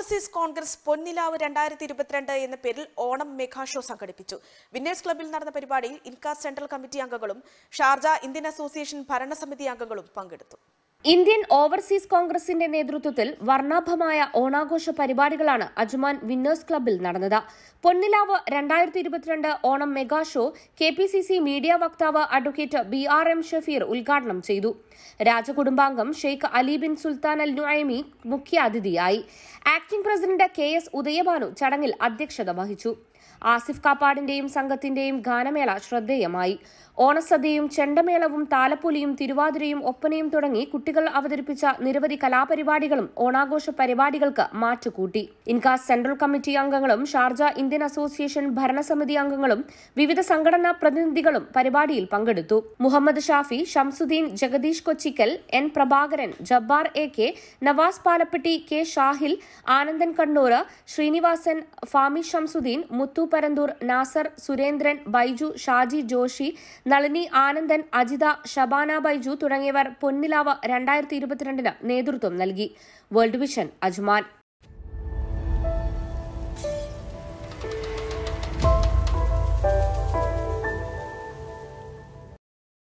overseas Congress പൊന്നിലാവ് രണ്ടായിരത്തി ഇരുപത്തിരണ്ട് എന്ന പേരിൽ ഓണം മെഗാ ഷോ സംഘടിപ്പിച്ചു വിന്നേഴ്സ് ക്ലബിൽ നടന്ന പരിപാടിയിൽ ഇൻകാസ് സെൻട്രൽ കമ്മിറ്റി അംഗങ്ങളും ഷാർജ ഇന്ത്യൻ അസോസിയേഷൻ ഭരണസമിതി അംഗങ്ങളും പങ്കെടുത്തു ഇന്ത്യൻ ഓവർസീസ് കോൺഗ്രസിന്റെ നേതൃത്വത്തിൽ വർണ്ണാഭമായ ഓണാഘോഷ പരിപാടികളാണ് അജ്മാൻ വിന്നേഴ്സ് ക്ലബിൽ നടന്നത് പൊന്നിലാവ് രണ്ടായിരത്തി ഇരുപത്തിരണ്ട് Onam mega show K P C C media വക്താവ് advocate B R M Shafeer ഉദ്ഘാടനം ചെയ്തു രാജകുടുംബാംഗം Sheikh Ali bin Sultan Al Nuaimi മുഖ്യാതിഥിയായി acting president K S Udayabhanu ചടങ്ങിൽ അധ്യക്ഷത വഹിച്ചു ആസിഫ് കാപ്പാടിന്റെയും സംഘത്തിന്റെയും ഗാനമേള ശ്രദ്ധേയമായി ഓണസദ്യയും ചെണ്ടമേളവും താലപ്പൊലിയും തിരുവാതിരയും ഒപ്പനയും തുടങ്ങി കുട്ടി വ്യക്തികൾ അവതരിപ്പിച്ച നിരവധി കലാപരിപാടികളും ഓണാഘോഷ പരിപാടികൾക്ക് മാറ്റുകൂട്ടി ഇൻകാസ് സെൻട്രൽ കമ്മിറ്റി അംഗങ്ങളും ഷാർജ ഇന്ത്യൻ അസോസിയേഷൻ ഭരണസമിതി അംഗങ്ങളും വിവിധ സംഘടനാ പ്രതിനിധികളും പരിപാടിയിൽ പങ്കെടുത്തു Muhammad Shafi Shamsuddin Jagadish Kochikkal N Prabhakaran Jabbar A K Navas Palappetti K Shahil Anandan Kannur Srinivasan Fami Shamsuddin Muthu Paranthur Nasser Surendran Baiju Shaji Joshi Nalini Anandan Ajitha Shabana Baiju തുടങ്ങിയവർ പൊന്നിലാവ് രണ്ടായിരത്തി ഇരുപത്തിരണ്ടിന് നേതൃത്വം നൽകി വേൾഡ് വിഷൻ അജ്മാൻ